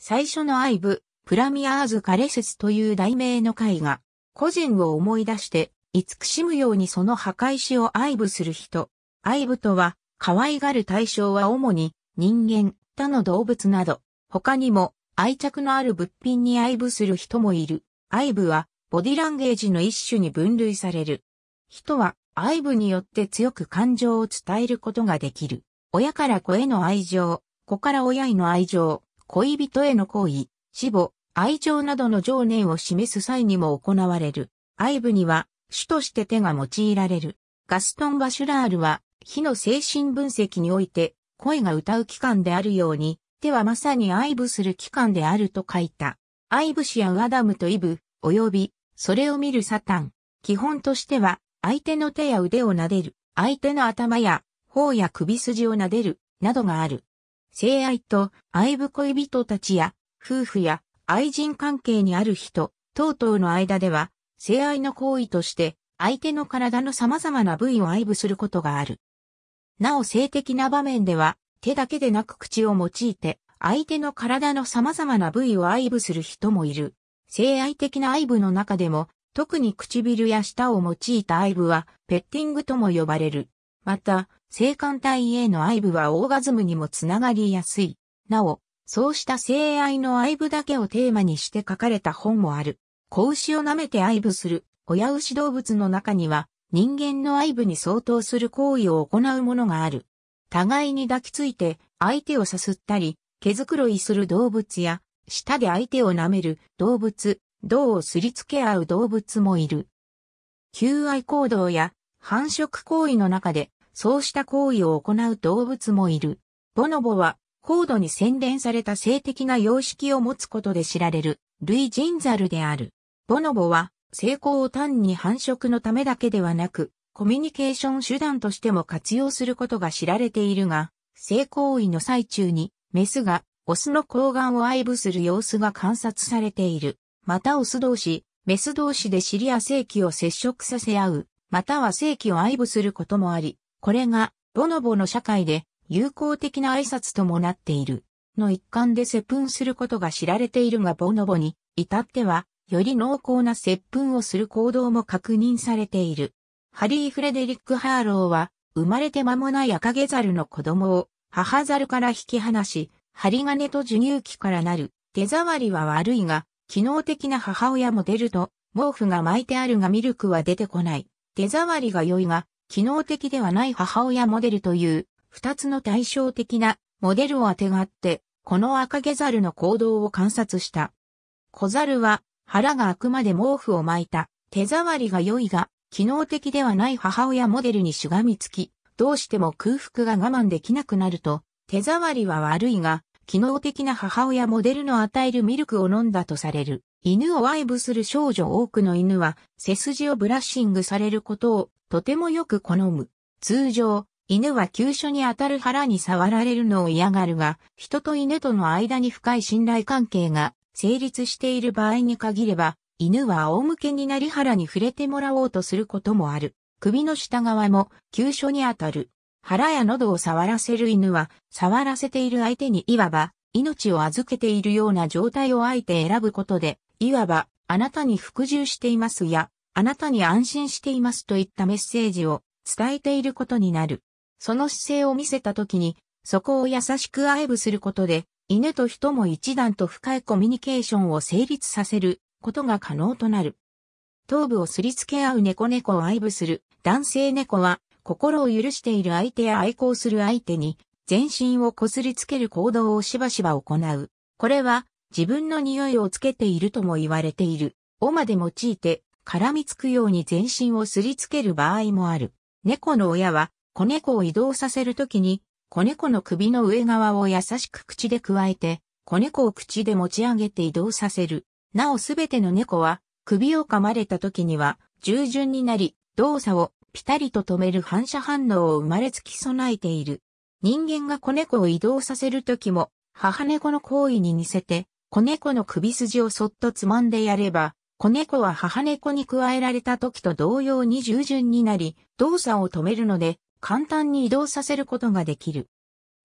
最初の愛部、プラミアーズ・カレセスという題名の絵画、個人を思い出して、慈しむようにその墓石を愛部する人。愛部とは、可愛がる対象は主に、人間、他の動物など、他にも、愛着のある物品に愛部する人もいる。愛部は、ボディランゲージの一種に分類される。人は、愛部によって強く感情を伝えることができる。親から子への愛情、子から親への愛情、恋人への行為、死母、愛情などの情念を示す際にも行われる。愛部には、主として手が用いられる。ガストン・バシュラールは、火の精神分析において、声が歌う器官であるように、手はまさに愛部する器官であると書いた。愛部氏やアダムとイブ、及び、それを見るサタン。基本としては、相手の手や腕を撫でる、相手の頭や、頬や首筋を撫でる、などがある。性愛と愛部恋人たちや、夫婦や愛人関係にある人、等々の間では、性愛の行為として、相手の体の様々な部位を愛撫することがある。なお性的な場面では、手だけでなく口を用いて、相手の体の様々な部位を愛撫する人もいる。性愛的な愛撫の中でも、特に唇や舌を用いた愛撫は、ペッティングとも呼ばれる。また、性感帯への愛部はオーガズムにもつながりやすい。なお、そうした性愛の愛部だけをテーマにして書かれた本もある。子牛を舐めて愛部する、親牛動物の中には、人間の愛部に相当する行為を行うものがある。互いに抱きついて、相手をさすったり、毛づくろいする動物や、舌で相手を舐める動物、胴をすりつけ合う動物もいる。求愛行動や繁殖行為の中でそうした行為を行う動物もいる。ボノボは、高度に洗練された性的な様式を持つことで知られる、類人猿である。ボノボは、成功を単に繁殖のためだけではなく、コミュニケーション手段としても活用することが知られているが、性行為の最中に、メスが、オスの睾丸を愛撫する様子が観察されている。またオス同士、メス同士で尻や性器を接触させ合う、または性器を愛撫することもあり、これが、ボノボの社会で、友好的な挨拶ともなっている。の一環で接吻することが知られているがボノボに至っては、より濃厚な接吻をする行動も確認されている。ハリー・フレデリック・ハーローは、生まれて間もない赤毛猿の子供を、母猿から引き離し、針金と授乳器からなる、手触りは悪いが、機能的な母親も出ると、毛布が巻いてあるがミルクは出てこない。手触りが良いが、機能的ではない母親モデルという、二つの対照的なモデルを当てがって、この赤毛猿の行動を観察した。小猿は腹があくまで毛布を巻いた、手触りが良いが、機能的ではない母親モデルにしがみつき、どうしても空腹が我慢できなくなると、手触りは悪いが、機能的な母親モデルの与えるミルクを飲んだとされる。犬を愛撫する少女多くの犬は背筋をブラッシングされることをとてもよく好む。通常、犬は急所に当たる腹に触られるのを嫌がるが、人と犬との間に深い信頼関係が成立している場合に限れば、犬は仰向けになり腹に触れてもらおうとすることもある。首の下側も急所に当たる。腹や喉を触らせる犬は、触らせている相手にいわば、命を預けているような状態をあえて選ぶことで、いわば、あなたに服従していますや、あなたに安心していますといったメッセージを伝えていることになる。その姿勢を見せた時に、そこを優しく愛撫することで、犬と人も一段と深いコミュニケーションを成立させることが可能となる。頭部をすりつけ合う猫猫を愛撫する男性猫は心を許している相手や愛好する相手に全身をこすりつける行動をしばしば行う。これは自分の匂いをつけているとも言われている。尾まで用いて絡みつくように全身をすりつける場合もある。猫の親は、子猫を移動させるときに、子猫の首の上側を優しく口で加えて、子猫を口で持ち上げて移動させる。なおすべての猫は、首を噛まれた時には、従順になり、動作をピタリと止める反射反応を生まれつき備えている。人間が子猫を移動させる時も、母猫の行為に似せて、子猫の首筋をそっとつまんでやれば、子猫は母猫に加えられた時と同様に従順になり、動作を止めるので、簡単に移動させることができる。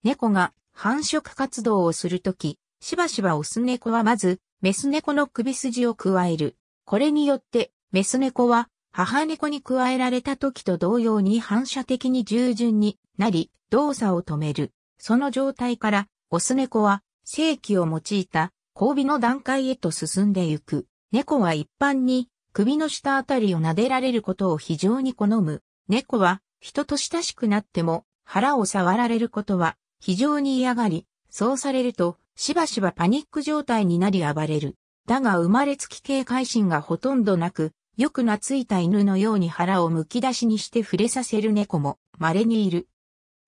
猫が繁殖活動をするとき、しばしばオス猫はまず、メス猫の首筋を加える。これによって、メス猫は母猫に加えられた時と同様に反射的に従順になり、動作を止める。その状態から、オス猫は正規を用いた交尾の段階へと進んでいく。猫は一般に首の下あたりを撫でられることを非常に好む。猫は人と親しくなっても腹を触られることは非常に嫌がり、そうされるとしばしばパニック状態になり暴れる。だが生まれつき警戒心がほとんどなく、よく懐いた犬のように腹をむき出しにして触れさせる猫も稀にいる。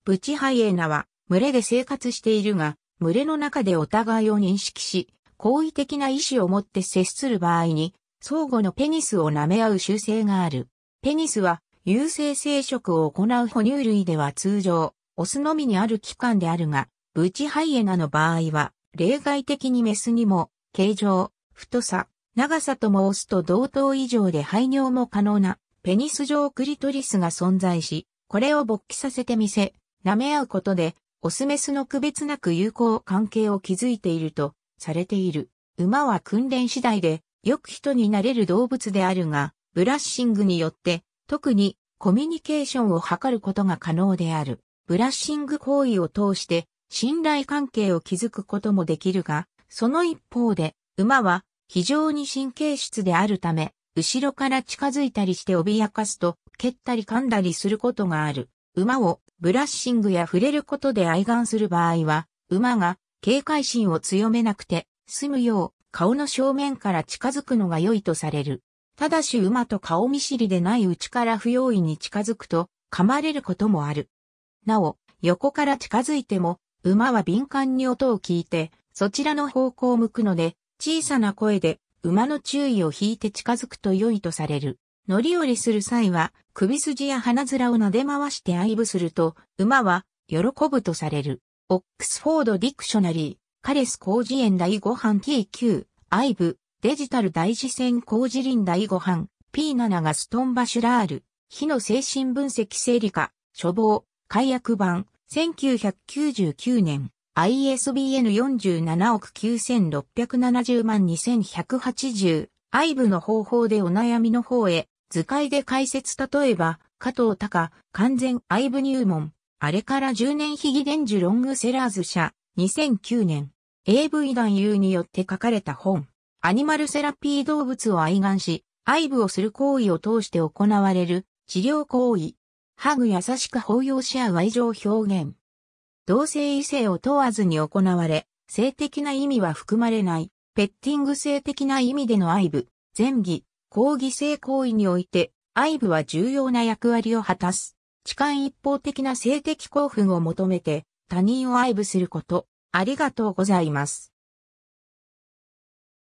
ブチハイエナは群れで生活しているが、群れの中でお互いを認識し、好意的な意志を持って接する場合に、相互のペニスを舐め合う習性がある。ペニスは、有性生殖を行う哺乳類では通常、オスのみにある器官であるが、ブチハイエナの場合は、例外的にメスにも、形状、太さ、長さともオスと同等以上で排尿も可能な、ペニス状クリトリスが存在し、これを勃起させてみせ、舐め合うことで、オスメスの区別なく友好関係を築いているとされている。馬は訓練次第で、よく人になれる動物であるが、ブラッシングによって、特にコミュニケーションを図ることが可能である。ブラッシング行為を通して、信頼関係を築くこともできるが、その一方で、馬は非常に神経質であるため、後ろから近づいたりして脅かすと、蹴ったり噛んだりすることがある。馬をブラッシングや触れることで愛玩する場合は、馬が警戒心を強めなくて、済むよう、顔の正面から近づくのが良いとされる。ただし馬と顔見知りでないうちから不用意に近づくと、噛まれることもある。なお、横から近づいても、馬は敏感に音を聞いて、そちらの方向を向くので、小さな声で、馬の注意を引いて近づくと良いとされる。乗り降りする際は、首筋や鼻面を撫で回して愛撫すると、馬は喜ぶとされる。オックスフォード・ディクショナリー、カレス工事園第5版 t q アイブ、デジタル大事線工事林第5版、P7 がストンバシュラール、火の精神分析整理科、処方、解約版、1999年、ISBN 47億9670万2180、アイブの方法でお悩みの方へ、図解で解説例えば、加藤隆、完全アイブ入門、あれから10年ヒギデンジュロングセラーズ社、2009年、AV 男優によって書かれた本、アニマルセラピー動物を愛玩し、愛撫をする行為を通して行われる治療行為。ハグ優しく抱擁し合う愛情表現。同性異性を問わずに行われ、性的な意味は含まれない、ペッティング性的な意味での愛撫、前儀、抗議性行為において、愛撫は重要な役割を果たす。痴漢一方的な性的興奮を求めて他人を愛撫すること、ありがとうございます。